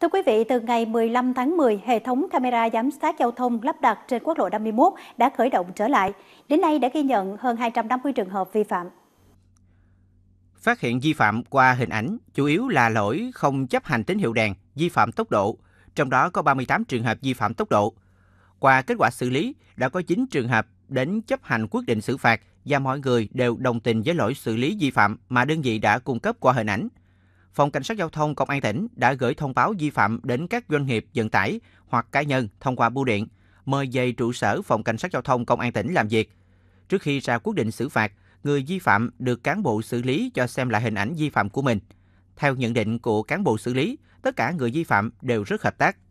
Thưa quý vị, từ ngày 15 tháng 10, hệ thống camera giám sát giao thông lắp đặt trên quốc lộ 51 đã khởi động trở lại. Đến nay đã ghi nhận hơn 250 trường hợp vi phạm. Phát hiện vi phạm qua hình ảnh, chủ yếu là lỗi không chấp hành tín hiệu đèn, vi phạm tốc độ, trong đó có 38 trường hợp vi phạm tốc độ. Qua kết quả xử lý, đã có 9 trường hợp đến chấp hành quyết định xử phạt và mọi người đều đồng tình với lỗi xử lý vi phạm mà đơn vị đã cung cấp qua hình ảnh – Phòng Cảnh sát Giao thông Công an tỉnh đã gửi thông báo vi phạm đến các doanh nghiệp vận tải hoặc cá nhân thông qua bưu điện, mời về trụ sở Phòng Cảnh sát Giao thông Công an tỉnh làm việc. Trước khi ra quyết định xử phạt, người vi phạm được cán bộ xử lý cho xem lại hình ảnh vi phạm của mình. Theo nhận định của cán bộ xử lý, tất cả người vi phạm đều rất hợp tác,